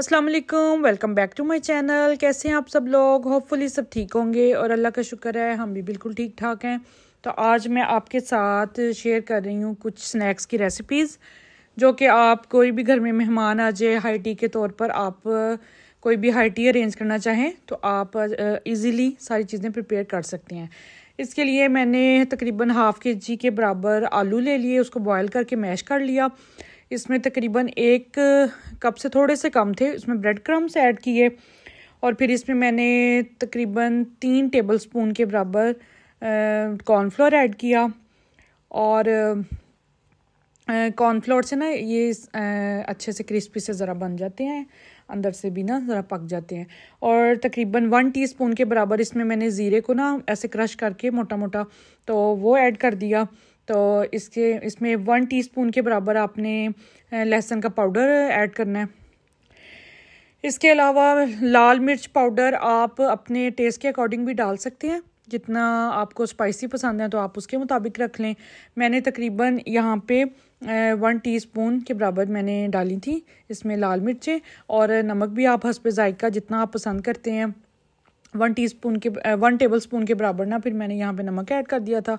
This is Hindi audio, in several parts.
अस्सलाम वालेकुम welcome back to my channel कैसे हैं आप सब लोग होपफुली सब ठीक होंगे और अल्लाह का शुक्र है हम भी बिल्कुल ठीक ठाक हैं तो आज मैं आपके साथ शेयर कर रही हूँ कुछ स्नैक्स की रेसिपीज़ जो कि आप कोई भी घर में मेहमान आ जाए हाई टी के तौर पर आप कोई भी हाई टी अरेंज करना चाहें तो आप इजीली सारी चीज़ें प्रिपेयर कर सकते हैं इसके लिए मैंने तकरीबन हाफ़ के जी के बराबर आलू ले लिए उसको बॉयल करके मैश कर लिया इसमें तकरीबन एक कप से थोड़े से कम थे इसमें ब्रेड क्रम्स ऐड किए और फिर इसमें मैंने तकरीबन तीन टेबल स्पून के बराबर कॉर्नफ्लोर ऐड किया और कॉर्नफ्लोर से ना ये आ, अच्छे से क्रिस्पी से ज़रा बन जाते हैं अंदर से भी ना ज़रा पक जाते हैं और तकरीबन वन टीस्पून के बराबर इसमें मैंने ज़ीरे को ना ऐसे क्रश करके मोटा मोटा तो वो ऐड कर दिया तो इसके इसमें वन टीस्पून के बराबर आपने लहसुन का पाउडर ऐड करना है इसके अलावा लाल मिर्च पाउडर आप अपने टेस्ट के अकॉर्डिंग भी डाल सकते हैं जितना आपको स्पाइसी पसंद है तो आप उसके मुताबिक रख लें मैंने तकरीबन यहाँ पे वन टीस्पून के बराबर मैंने डाली थी इसमें लाल मिर्चें और नमक भी आप हंसपे जायका जितना आप पसंद करते हैं वन टीस्पून के वन टेबल स्पून के बराबर ना फिर मैंने यहाँ पे नमक ऐड कर दिया था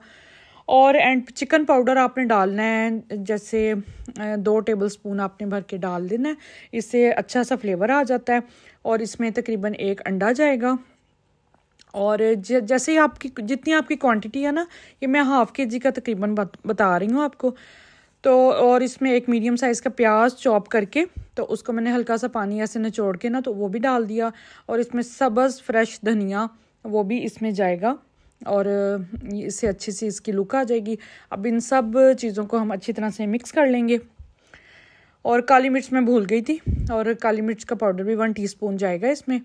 और एंड चिकन पाउडर आपने डालना है जैसे दो टेबल स्पून आपने भर के डाल देना है इससे अच्छा सा फ्लेवर आ जाता है और इसमें तकरीबन एक अंडा जाएगा और जैसे ही आपकी जितनी आपकी क्वांटिटी है ना ये मैं हाफ़ के जी का तकरीबन बता रही हूँ आपको तो और इसमें एक मीडियम साइज़ का प्याज चॉप करके तो उसको मैंने हल्का सा पानी ऐसे निचोड़ के ना तो वो भी डाल दिया और इसमें सब्ज़ फ्रेश धनिया वो भी इसमें जाएगा और इससे अच्छी सी इसकी लुक आ जाएगी अब इन सब चीज़ों को हम अच्छी तरह से मिक्स कर लेंगे और काली मिर्च मैं भूल गई थी और काली मिर्च का पाउडर भी वन टीस्पून जाएगा इसमें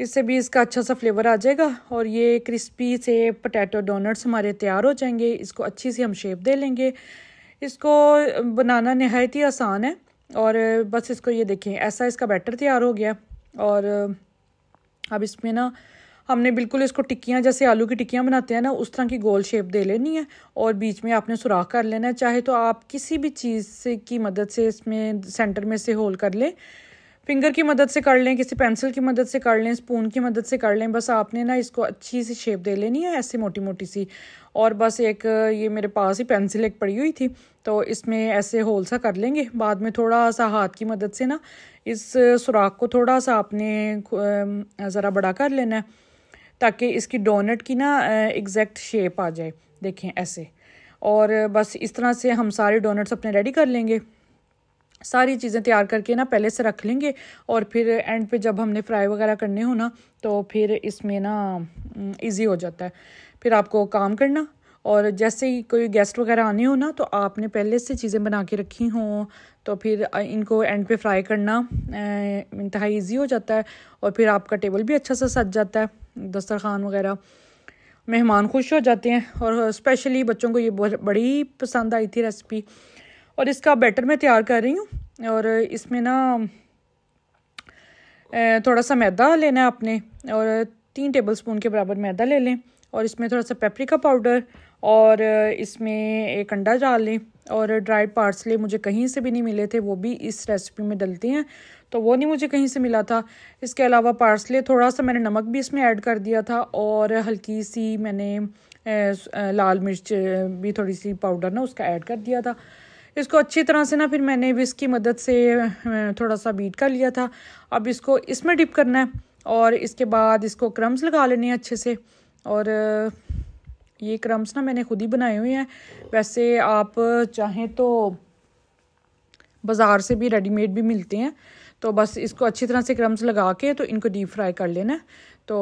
इससे भी इसका अच्छा सा फ्लेवर आ जाएगा और ये क्रिस्पी से पटैटो डोनट्स हमारे तैयार हो जाएंगे इसको अच्छी सी हम शेप दे लेंगे इसको बनाना नहायत ही आसान है और बस इसको ये देखें ऐसा इसका बैटर तैयार हो गया और अब इसमें ना हमने बिल्कुल इसको टिक्कियाँ जैसे आलू की टिक्कियाँ बनाते हैं ना उस तरह की गोल शेप दे लेनी है और बीच में आपने सुराख कर लेना है चाहे तो आप किसी भी चीज़ से की मदद से इसमें सेंटर में से होल कर लें फिंगर की मदद से कर लें किसी पेंसिल की मदद से कर लें स्पून की मदद से कर लें बस आपने ना इसको अच्छी सी शेप दे लेनी है ऐसी मोटी मोटी सी और बस एक ये मेरे पास ही पेंसिल एक पड़ी हुई थी तो इसमें ऐसे होल सा कर लेंगे बाद में थोड़ा सा हाथ की मदद से ना इस सुराख को थोड़ा सा आपने ज़रा बड़ा कर लेना है ताकि इसकी डोनट की ना एग्जैक्ट शेप आ जाए देखें ऐसे और बस इस तरह से हम सारे डोनट्स अपने रेडी कर लेंगे सारी चीज़ें तैयार करके ना पहले से रख लेंगे और फिर एंड पे जब हमने फ्राई वगैरह करने हो ना तो फिर इसमें ना इजी हो जाता है फिर आपको काम करना और जैसे ही कोई गेस्ट वगैरह आने हो ना तो आपने पहले से चीज़ें बना के रखी हों तो फिर इनको एंड पे फ्राई करना इंतहा ईजी हो जाता है और फिर आपका टेबल भी अच्छा सा सज जाता है दस्तरखान वगैरह मेहमान खुश हो जाते हैं और स्पेशली बच्चों को ये बड़ी पसंद आई थी रेसिपी और इसका बैटर मैं तैयार कर रही हूँ और इसमें ना थोड़ा सा मैदा लेना है आपने और तीन टेबल स्पून के बराबर मैदा ले लें और इसमें थोड़ा सा पेपरिका पाउडर और इसमें एक अंडा डाल लें और ड्राइड पार्सले मुझे कहीं से भी नहीं मिले थे वो भी इस रेसिपी में डलते हैं तो वो नहीं मुझे कहीं से मिला था इसके अलावा पार्सले थोड़ा सा मैंने नमक भी इसमें ऐड कर दिया था और हल्की सी मैंने लाल मिर्च भी थोड़ी सी पाउडर ना उसका ऐड कर दिया था इसको अच्छी तरह से ना फिर मैंने विस्क की मदद से थोड़ा सा बीट कर लिया था अब इसको इसमें डिप करना है और इसके बाद इसको क्रम्स लगा लेने हैं अच्छे से और ये क्रम्स ना मैंने खुद ही बनाए हुए हैं वैसे आप चाहें तो बाज़ार से भी रेडीमेड भी मिलते हैं तो बस इसको अच्छी तरह से क्रम्स लगा के तो इनको डीप फ्राई कर लेना है तो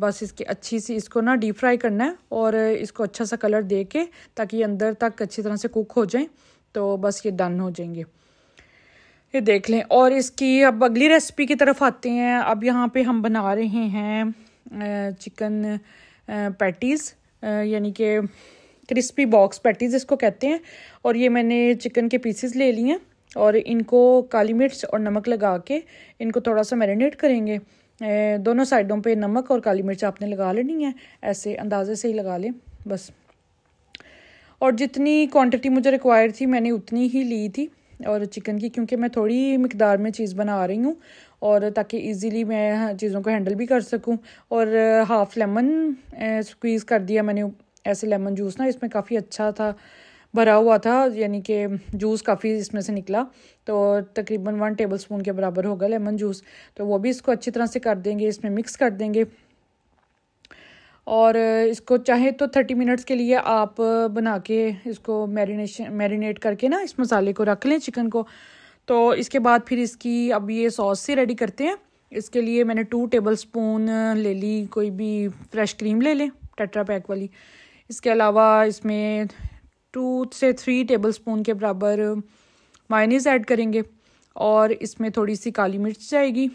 बस इसकी अच्छी सी इसको ना डीप फ्राई करना है और इसको अच्छा सा कलर दे के ताकि अंदर तक अच्छी तरह से कुक हो जाए तो बस ये डन हो जाएंगे ये देख लें और इसकी अब अगली रेसिपी की तरफ आते हैं अब यहाँ पे हम बना रहे हैं चिकन पैटीज़ यानी कि क्रिस्पी बॉक्स पैटीज इसको कहते हैं और ये मैंने चिकन के पीसेस ले लिए हैं और इनको काली मिर्च और नमक लगा के इनको थोड़ा सा मैरिनेट करेंगे दोनों साइडों पे नमक और काली मिर्च आपने लगा लेनी है ऐसे अंदाजे से ही लगा लें बस और जितनी क्वांटिटी मुझे रिक्वायर थी मैंने उतनी ही ली थी और चिकन की क्योंकि मैं थोड़ी मकदार में चीज़ बना रही हूँ और ताकि ईज़िली मैं हाँ, चीज़ों को हैंडल भी कर सकूँ और हाफ़ लेमन स्क्वीज़ कर दिया मैंने ऐसे लेमन जूस ना इसमें काफ़ी अच्छा था भरा हुआ था यानी कि जूस काफ़ी इसमें से निकला तो तकरीबन वन टेबल स्पून के बराबर होगा लेमन जूस तो वो भी इसको अच्छी तरह से कर देंगे इसमें मिक्स कर देंगे और इसको चाहे तो थर्टी मिनट्स के लिए आप बना के इसको मैरिनेशन मैरिनेट करके ना इस मसाले को रख लें चिकन को तो इसके बाद फिर इसकी अब ये सॉस से रेडी करते हैं इसके लिए मैंने टू टेबल स्पून ले ली कोई भी फ्रेश क्रीम ले लें टेट्रा पैक वाली इसके अलावा इसमें टू से थ्री टेबल स्पून के बराबर मायनीस ऐड करेंगे और इसमें थोड़ी सी काली मिर्च जाएगी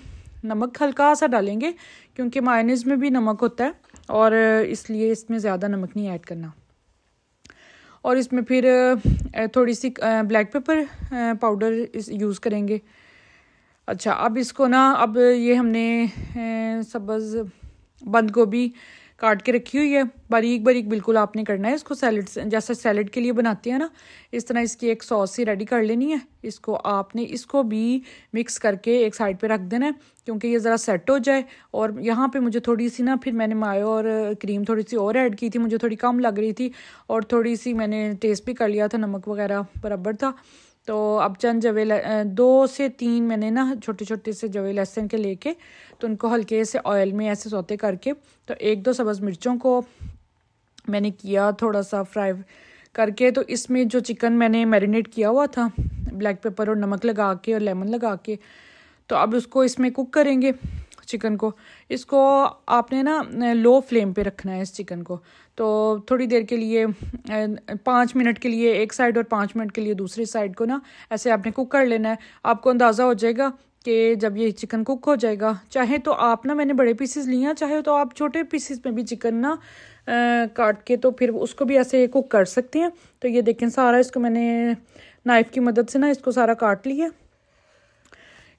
नमक हल्का सा डालेंगे क्योंकि मायनीस में भी नमक होता है और इसलिए इसमें ज़्यादा नमक नहीं ऐड करना और इसमें फिर थोड़ी सी ब्लैक पेपर पाउडर इस यूज़ करेंगे अच्छा अब इसको ना अब ये हमने सब्ज़ बंद गोभी काट के रखी हुई है बारीक बारीक बिल्कुल आपने करना है इसको सैलड जैसे सैलड के लिए बनाते हैं ना इस तरह इसकी एक सॉस ही रेडी कर लेनी है इसको आपने इसको भी मिक्स करके एक साइड पे रख देना है क्योंकि ये ज़रा सेट हो जाए और यहाँ पे मुझे थोड़ी सी ना फिर मैंने मायो और क्रीम थोड़ी सी और ऐड की थी मुझे थोड़ी कम लग रही थी और थोड़ी सी मैंने टेस्ट भी कर लिया था नमक वगैरह बराबर था तो अब चंद जवे दो से तीन मैंने ना छोटे छोटे से जवे लहसुन के लेके तो उनको हल्के से ऑयल में ऐसे सोते करके तो एक दो सब्ज़ मिर्चों को मैंने किया थोड़ा सा फ्राई करके तो इसमें जो चिकन मैंने मैरिनेट किया हुआ था ब्लैक पेपर और नमक लगा के और लेमन लगा के तो अब उसको इसमें कुक करेंगे चिकन को इसको आपने ना लो फ्लेम पे रखना है इस चिकन को तो थोड़ी देर के लिए पाँच मिनट के लिए एक साइड और पाँच मिनट के लिए दूसरी साइड को ना ऐसे आपने कुक कर लेना है आपको अंदाज़ा हो जाएगा कि जब ये चिकन कुक हो जाएगा चाहे तो आप ना मैंने बड़े पीसेस लिया चाहे तो आप छोटे पीसेस में भी चिकन ना आ, काट के तो फिर उसको भी ऐसे कुक कर सकते हैं तो ये देखें सारा इसको मैंने नाइफ़ की मदद से ना इसको सारा काट लिया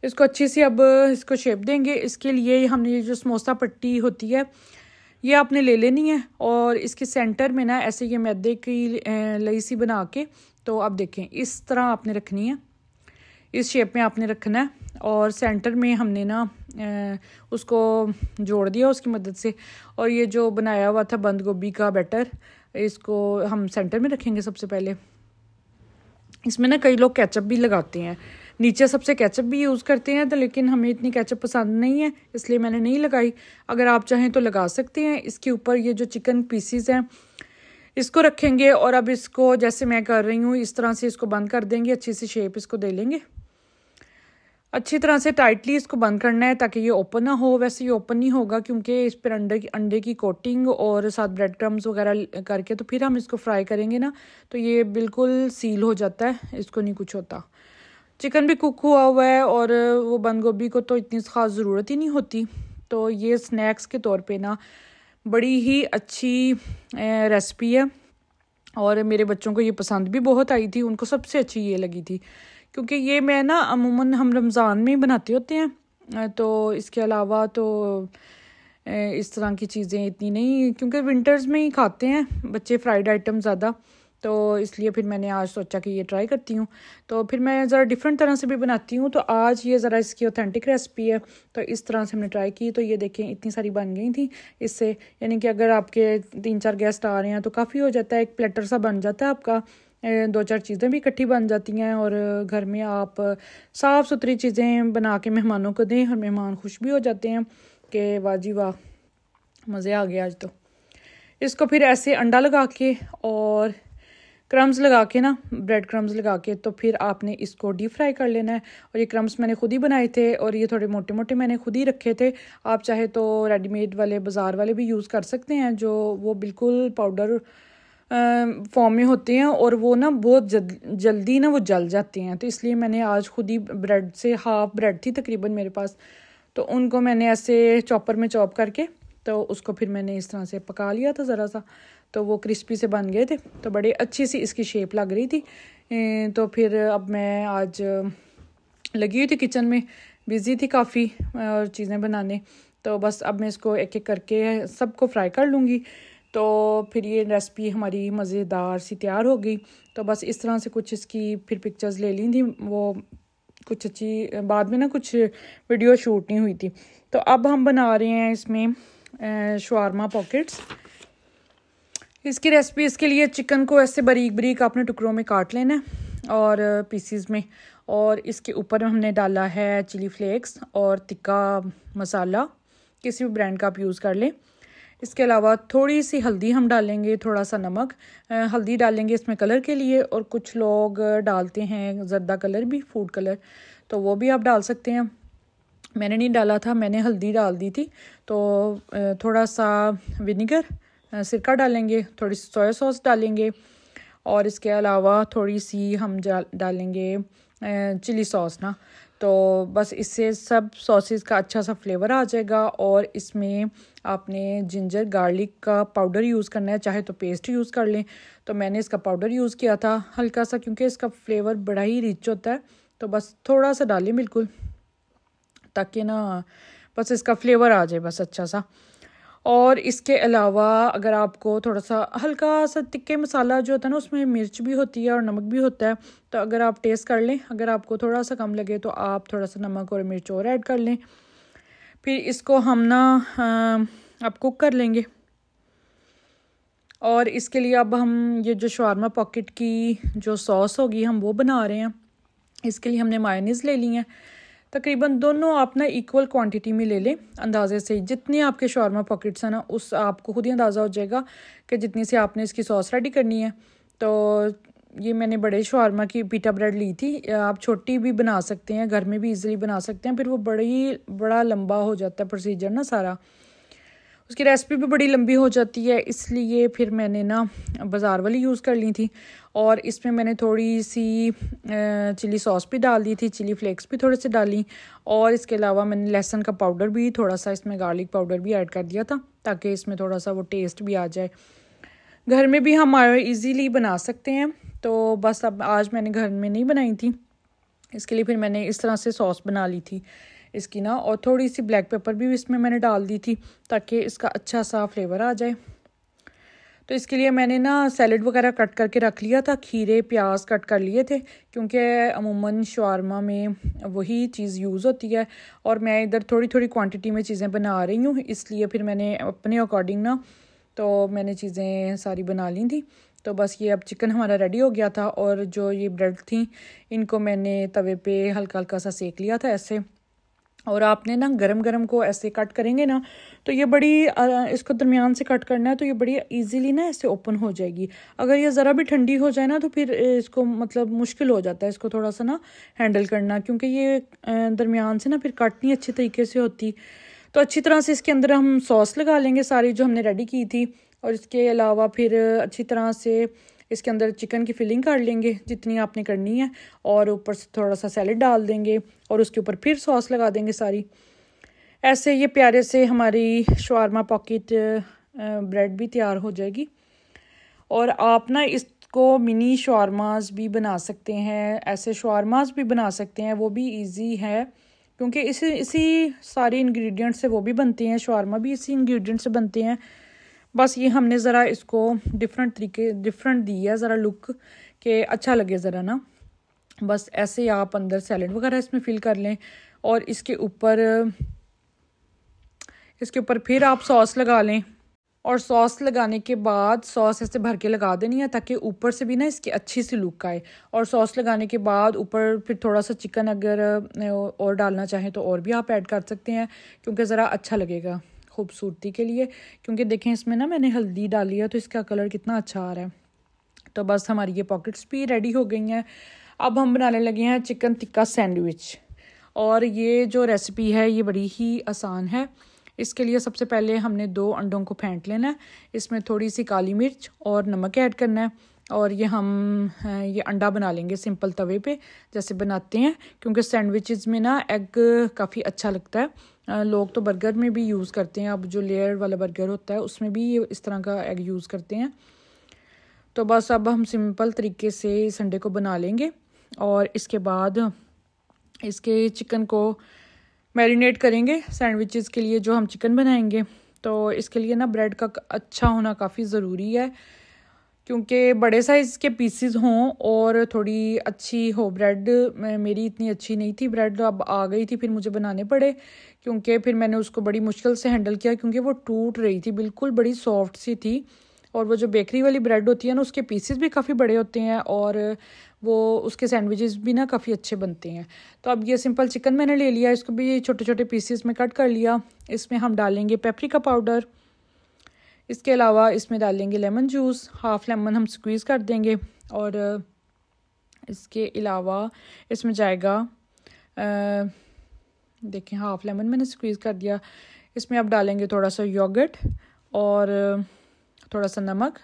इसको अच्छी सी अब इसको शेप देंगे इसके लिए हमने ये जो समोसा पट्टी होती है ये आपने ले लेनी है और इसके सेंटर में ना ऐसे ये मैदे की लई सी बना के तो आप देखें इस तरह आपने रखनी है इस शेप में आपने रखना है और सेंटर में हमने ना उसको जोड़ दिया उसकी मदद से और ये जो बनाया हुआ था बंद गोभी का बैटर इसको हम सेंटर में रखेंगे सबसे पहले इसमें ना कई लोग कैचअप भी लगाते हैं नीचे सबसे कैचअप भी यूज़ करते हैं तो लेकिन हमें इतनी कैचअप पसंद नहीं है इसलिए मैंने नहीं लगाई अगर आप चाहें तो लगा सकते हैं इसके ऊपर ये जो चिकन पीसीज हैं इसको रखेंगे और अब इसको जैसे मैं कर रही हूँ इस तरह से इसको बंद कर देंगे अच्छी सी शेप इसको दे लेंगे अच्छी तरह से टाइटली इसको बंद करना है ताकि ये ओपन ना हो वैसे ये ओपन नहीं होगा क्योंकि इस पर अंडे की अंडे की कोटिंग और साथ ब्रेड क्रम्स वगैरह करके तो फिर हम इसको फ्राई करेंगे ना तो ये बिल्कुल सील हो जाता है इसको नहीं कुछ होता चिकन भी कुक हुआ हुआ है और वो बंद गोभी को तो इतनी ख़ास ज़रूरत ही नहीं होती तो ये स्नैक्स के तौर पे ना बड़ी ही अच्छी रेसिपी है और मेरे बच्चों को ये पसंद भी बहुत आई थी उनको सबसे अच्छी ये लगी थी क्योंकि ये मैं ना अमूमन हम रमज़ान में ही बनाते होते हैं तो इसके अलावा तो इस तरह की चीज़ें इतनी नहीं क्योंकि विंटर्स में ही खाते हैं बच्चे फ्राइड आइटम ज़्यादा तो इसलिए फिर मैंने आज सोचा कि ये ट्राई करती हूँ तो फिर मैं ज़रा डिफरेंट तरह से भी बनाती हूँ तो आज ये ज़रा इसकी ऑथेंटिक रेसिपी है तो इस तरह से हमने ट्राई की तो ये देखें इतनी सारी बन गई थी इससे यानी कि अगर आपके तीन चार गेस्ट आ रहे हैं तो काफ़ी हो जाता है एक प्लेटर सा बन जाता है आपका दो चार चीज़ें भी इकट्ठी बन जाती हैं और घर में आप साफ़ सुथरी चीज़ें बना के मेहमानों को दें और मेहमान खुश भी हो जाते हैं कि वाह जी वाह मज़े आ गए आज तो इसको फिर ऐसे अंडा लगा के और क्रम्स लगा के ना ब्रेड क्रम्स लगा के तो फिर आपने इसको डीप फ्राई कर लेना है और ये क्रम्स मैंने खुद ही बनाए थे और ये थोड़े मोटे मोटे मैंने खुद ही रखे थे आप चाहे तो रेडीमेड वाले बाज़ार वाले भी यूज़ कर सकते हैं जो वो बिल्कुल पाउडर फॉर्म में होते हैं और वो ना बहुत जल, जल्दी ना वो जल जाते हैं तो इसलिए मैंने आज खुद ही ब्रेड से हाफ ब्रेड थी तकरीबन मेरे पास तो उनको मैंने ऐसे चॉपर में चॉप करके तो उसको फिर मैंने इस तरह से पका लिया था ज़रा सा तो वो क्रिस्पी से बन गए थे तो बड़ी अच्छी सी इसकी शेप लग रही थी तो फिर अब मैं आज लगी हुई थी किचन में बिज़ी थी काफ़ी और चीज़ें बनाने तो बस अब मैं इसको एक एक करके सबको फ्राई कर लूँगी तो फिर ये रेसिपी हमारी मज़ेदार सी तैयार हो गई तो बस इस तरह से कुछ इसकी फिर पिक्चर्स ले ली थी वो कुछ अच्छी बाद में ना कुछ वीडियो शूट नहीं हुई थी तो अब हम बना रहे हैं इसमें शुरमा पॉकेट्स इसकी रेसिपी इसके लिए चिकन को ऐसे बारीक बारीक आपने टुकड़ों में काट लेना है और पीसीज में और इसके ऊपर हमने डाला है चिली फ्लेक्स और तिक्का मसाला किसी भी ब्रांड का आप यूज़ कर लें इसके अलावा थोड़ी सी हल्दी हम डालेंगे थोड़ा सा नमक हल्दी डालेंगे इसमें कलर के लिए और कुछ लोग डालते हैं जर्दा कलर भी फूड कलर तो वो भी आप डाल सकते हैं मैंने नहीं डाला था मैंने हल्दी डाल दी थी तो थोड़ा सा विनीगर सिरका डालेंगे थोड़ी सी सोया सॉस डालेंगे और इसके अलावा थोड़ी सी हम डालेंगे चिली सॉस ना तो बस इससे सब सॉसेस का अच्छा सा फ्लेवर आ जाएगा और इसमें आपने जिंजर गार्लिक का पाउडर यूज़ करना है चाहे तो पेस्ट यूज़ कर लें तो मैंने इसका पाउडर यूज़ किया था हल्का सा क्योंकि इसका फ्लेवर बड़ा ही रिच होता है तो बस थोड़ा सा डालें बिल्कुल ताकि ना बस इसका फ्लेवर आ जाए बस अच्छा सा और इसके अलावा अगर आपको थोड़ा सा हल्का सा तिक्के मसाला जो होता है ना उसमें मिर्च भी होती है और नमक भी होता है तो अगर आप टेस्ट कर लें अगर आपको थोड़ा सा कम लगे तो आप थोड़ा सा नमक और मिर्च और ऐड कर लें फिर इसको हम ना आप कुक कर लेंगे और इसके लिए अब हम ये जो शवारमा पॉकेट की जो सॉस होगी हम वो बना रहे हैं इसके लिए हमने मायोनीज़ ले ली है तकरीबन दोनों आप ना इक्वल क्वांटिटी में ले लें अंदाजे से जितने आपके शॉर्मा पॉकेट्स हैं ना उस आपको खुद ही अंदाज़ा हो जाएगा कि जितनी से आपने इसकी सॉस रेडी करनी है तो ये मैंने बड़े शौरमा की पीटा ब्रेड ली थी आप छोटी भी बना सकते हैं घर में भी इजीली बना सकते हैं फिर वो बड़ी बड़ा लंबा हो जाता है प्रोसीजर ना सारा उसकी रेसिपी भी बड़ी लंबी हो जाती है इसलिए फिर मैंने ना बाज़ार वाली यूज़ कर ली थी और इसमें मैंने थोड़ी सी चिली सॉस भी डाल दी थी चिली फ्लेक्स भी थोड़े से डाली और इसके अलावा मैंने लहसुन का पाउडर भी थोड़ा सा इसमें गार्लिक पाउडर भी ऐड कर दिया था ताकि इसमें थोड़ा सा वो टेस्ट भी आ जाए घर में भी हम ईज़िली बना सकते हैं तो बस अब आज मैंने घर में नहीं बनाई थी इसके लिए फिर मैंने इस तरह से सॉस बना ली थी इसकी ना और थोड़ी सी ब्लैक पेपर भी इसमें मैंने डाल दी थी ताकि इसका अच्छा सा फ्लेवर आ जाए तो इसके लिए मैंने ना सैलड वगैरह कट करके रख लिया था खीरे प्याज कट कर लिए थे क्योंकि अमूमन शवारमा में वही चीज़ यूज़ होती है और मैं इधर थोड़ी थोड़ी क्वांटिटी में चीज़ें बना रही हूँ इसलिए फिर मैंने अपने अकॉर्डिंग ना तो मैंने चीज़ें सारी बना ली थी तो बस ये अब चिकन हमारा रेडी हो गया था और जो ये ब्रेड थी इनको मैंने तवे पे हल्का हल्का सा सेक लिया था ऐसे और आपने ना गरम गरम को ऐसे कट करेंगे ना तो ये बड़ी इसको दरमियान से कट करना है तो ये बड़ी इजीली ना ऐसे ओपन हो जाएगी अगर ये ज़रा भी ठंडी हो जाए ना तो फिर इसको मतलब मुश्किल हो जाता है इसको थोड़ा सा ना हैंडल करना क्योंकि ये दरमियान से ना फिर कट नहीं अच्छे तरीके से होती तो अच्छी तरह से इसके अंदर हम सॉस लगा लेंगे सारी जो हमने रेडी की थी और इसके अलावा फिर अच्छी तरह से इसके अंदर चिकन की फिलिंग कर लेंगे जितनी आपने करनी है और ऊपर से थोड़ा सा सैलड डाल देंगे और उसके ऊपर फिर सॉस लगा देंगे सारी ऐसे ये प्यारे से हमारी शवारमा पॉकेट ब्रेड भी तैयार हो जाएगी और आप ना इसको मिनी शवारमाज भी बना सकते हैं ऐसे शवारमाज भी बना सकते हैं वो भी इजी है क्योंकि इसी इसी सारे इंग्रेडिएंट से वो भी बनते हैं शवारमा भी इसी इंग्रेडिएंट से बनते हैं बस ये हमने ज़रा इसको डिफरेंट तरीके डिफरेंट दी है ज़रा लुक के अच्छा लगे ज़रा ना बस ऐसे आप अंदर सैलड वगैरह इसमें फिल कर लें और इसके ऊपर इसके ऊपर फिर आप सॉस लगा लें और सॉस लगाने के बाद सॉस ऐसे भर के लगा देनी है ताकि ऊपर से भी ना इसकी अच्छी सी लुक आए और सॉस लगाने के बाद ऊपर फिर थोड़ा सा चिकन अगर और डालना चाहें तो और भी आप ऐड कर सकते हैं क्योंकि ज़रा अच्छा लगेगा खूबसूरती के लिए क्योंकि देखें इसमें ना मैंने हल्दी डाली है तो इसका कलर कितना अच्छा आ रहा है तो बस हमारी ये पॉकेट्स भी रेडी हो गई हैं अब हम बनाने लगे हैं चिकन टिक्का सैंडविच और ये जो रेसिपी है ये बड़ी ही आसान है इसके लिए सबसे पहले हमने दो अंडों को फेंट लेना है इसमें थोड़ी सी काली मिर्च और नमक ऐड करना है और ये हम ये अंडा बना लेंगे सिंपल तवे पे जैसे बनाते हैं क्योंकि सैंडविचेस में ना एग काफ़ी अच्छा लगता है लोग तो बर्गर में भी यूज़ करते हैं अब जो लेयर वाला बर्गर होता है उसमें भी ये इस तरह का एग यूज़ करते हैं तो बस अब हम सिंपल तरीके से संडे को बना लेंगे और इसके बाद इसके चिकन को मैरिनेट करेंगे सैंडविचेस के लिए जो हम चिकन बनाएंगे तो इसके लिए ना ब्रेड का अच्छा होना काफ़ी ज़रूरी है क्योंकि बड़े साइज़ के पीसीज हों और थोड़ी अच्छी हो ब्रेड मेरी इतनी अच्छी नहीं थी ब्रेड अब आ गई थी फिर मुझे बनाने पड़े क्योंकि फिर मैंने उसको बड़ी मुश्किल से हैंडल किया क्योंकि वो टूट रही थी बिल्कुल बड़ी सॉफ्ट सी थी और वो जो बेकरी वाली ब्रेड होती है ना उसके पीसेस भी काफ़ी बड़े होते हैं और वो उसके सैंडविचेस भी ना काफ़ी अच्छे बनते हैं तो अब ये सिंपल चिकन मैंने ले लिया इसको भी छोटे छोटे पीसेस में कट कर लिया इसमें हम डालेंगे पेपरिका पाउडर इसके अलावा इसमें डाल लेंगे लेमन जूस हाफ लेमन हम स्क्वीज़ कर देंगे और इसके अलावा इसमें जाएगा देखें हाफ लेमन मैंने स्क्वीज़ कर दिया इसमें आप डालेंगे थोड़ा सा योगर्ट और थोड़ा सा नमक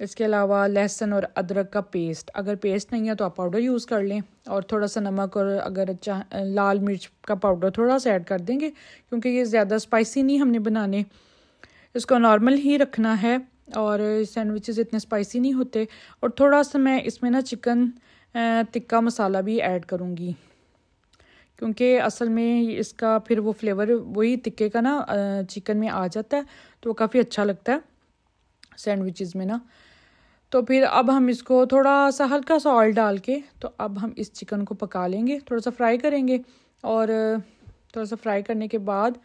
इसके अलावा लहसुन और अदरक का पेस्ट अगर पेस्ट नहीं है तो आप पाउडर यूज़ कर लें और थोड़ा सा नमक और अगर चाह लाल मिर्च का पाउडर थोड़ा सा ऐड कर देंगे क्योंकि ये ज़्यादा स्पाइसी नहीं हमने बनाने इसको नॉर्मल ही रखना है और सैंडविचेस इतने स्पाइसी नहीं होते और थोड़ा सा मैं इसमें ना चिकन टिक्का मसाला भी ऐड करूँगी क्योंकि असल में इसका फिर वो फ्लेवर वही टिक्के का ना चिकन में आ जाता है तो वो काफ़ी अच्छा लगता है सैंडविचेस में ना तो फिर अब हम इसको थोड़ा सा हल्का सा ऑयल डाल के तो अब हम इस चिकन को पका लेंगे थोड़ा सा फ्राई करेंगे और थोड़ा सा फ्राई करने के बाद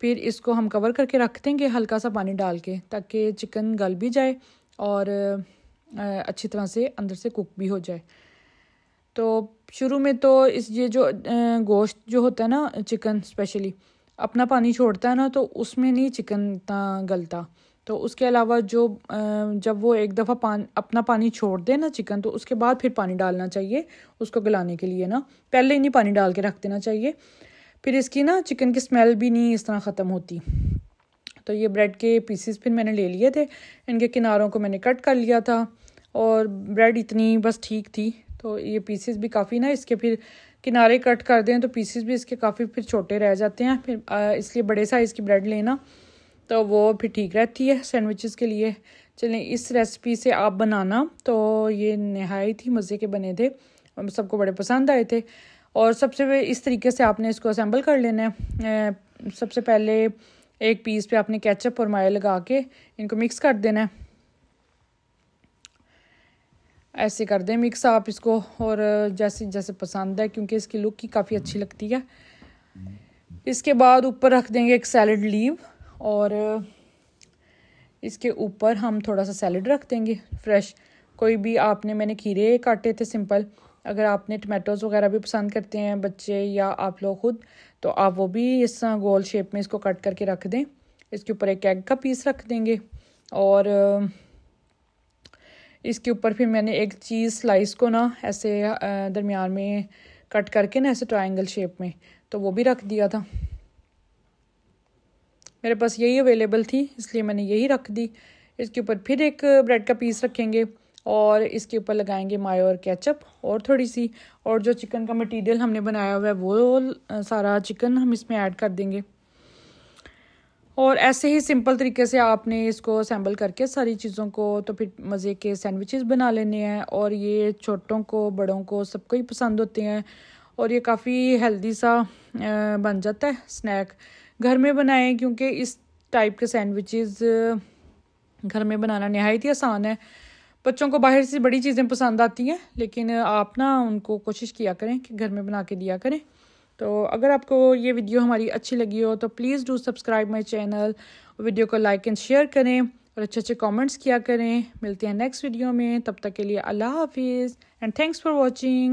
फिर इसको हम कवर करके रख देंगे हल्का सा पानी डाल के ताकि चिकन गल भी जाए और अच्छी तरह से अंदर से कुक भी हो जाए तो शुरू में तो इस ये जो गोश्त जो होता है ना चिकन स्पेशली अपना पानी छोड़ता है ना तो उसमें नहीं चिकन गलता तो उसके अलावा जो जब वो एक दफ़ा पान अपना पानी छोड़ दे ना चिकन तो उसके बाद फिर पानी डालना चाहिए उसको गलाने के लिए ना पहले ही नहीं पानी डाल के रख देना चाहिए फिर इसकी ना चिकन की स्मेल भी नहीं इस तरह ख़त्म होती तो ये ब्रेड के पीसीस फिर मैंने ले लिए थे इनके किनारों को मैंने कट कर लिया था और ब्रेड इतनी बस ठीक थी तो ये पीसीस भी काफ़ी ना इसके फिर किनारे कट कर दें तो पीसीस भी इसके काफ़ी फिर छोटे रह जाते हैं फिर इसलिए बड़े साइज़ की ब्रेड लेना तो वो फिर ठीक रहती है सैंडविचेस के लिए चलें इस रेसिपी से आप बनाना तो ये नहायत ही मज़े के बने थे सबको बड़े पसंद आए थे और सबसे इस तरीके से आपने इसको असेंबल कर लेना है सबसे पहले एक पीस पे आपने केचप और माया लगा के इनको मिक्स कर देना है ऐसे कर दें मिक्स आप इसको और जैसे जैसे पसंद है क्योंकि इसकी लुक ही काफ़ी अच्छी लगती है इसके बाद ऊपर रख देंगे एक सैलड लीव और इसके ऊपर हम थोड़ा सा सैलड रख देंगे फ्रेश कोई भी आपने मैंने खीरे काटे थे सिंपल अगर आपने टमाटोज़ वगैरह भी पसंद करते हैं बच्चे या आप लोग ख़ुद तो आप वो भी इस तरह गोल शेप में इसको कट करके रख दें इसके ऊपर एक एग का पीस रख देंगे और इसके ऊपर फिर मैंने एक चीज़ स्लाइस को ना ऐसे दरमियान में कट करके ना ऐसे ट्राइंगल शेप में तो वो भी रख दिया था मेरे पास यही अवेलेबल थी इसलिए मैंने यही रख दी इसके ऊपर फिर एक ब्रेड का पीस रखेंगे और इसके ऊपर लगाएंगे मायो और केचप और थोड़ी सी और जो चिकन का मटेरियल हमने बनाया हुआ है वो सारा चिकन हम इसमें ऐड कर देंगे और ऐसे ही सिंपल तरीके से आपने इसको असेंबल करके सारी चीज़ों को तो फिर मज़े के सैंडविचेस बना लेने हैं और ये छोटों को बड़ों को सबको ही पसंद होते हैं और ये काफ़ी हेल्दी सा बन जाता है स्नैक घर में बनाएं क्योंकि इस टाइप के सैंडविचेस घर में बनाना नहायत ही आसान है बच्चों को बाहर से बड़ी चीज़ें पसंद आती हैं लेकिन आप ना उनको कोशिश किया करें कि घर में बना के दिया करें तो अगर आपको ये वीडियो हमारी अच्छी लगी हो तो please do subscribe my channel video को लाइक एंड शेयर करें और अच्छे अच्छे कॉमेंट्स किया करें मिलते हैं नेक्स्ट वीडियो में तब तक के लिए अल्लाह हाफिज़ एंड थैंक्स फॉर वॉचिंग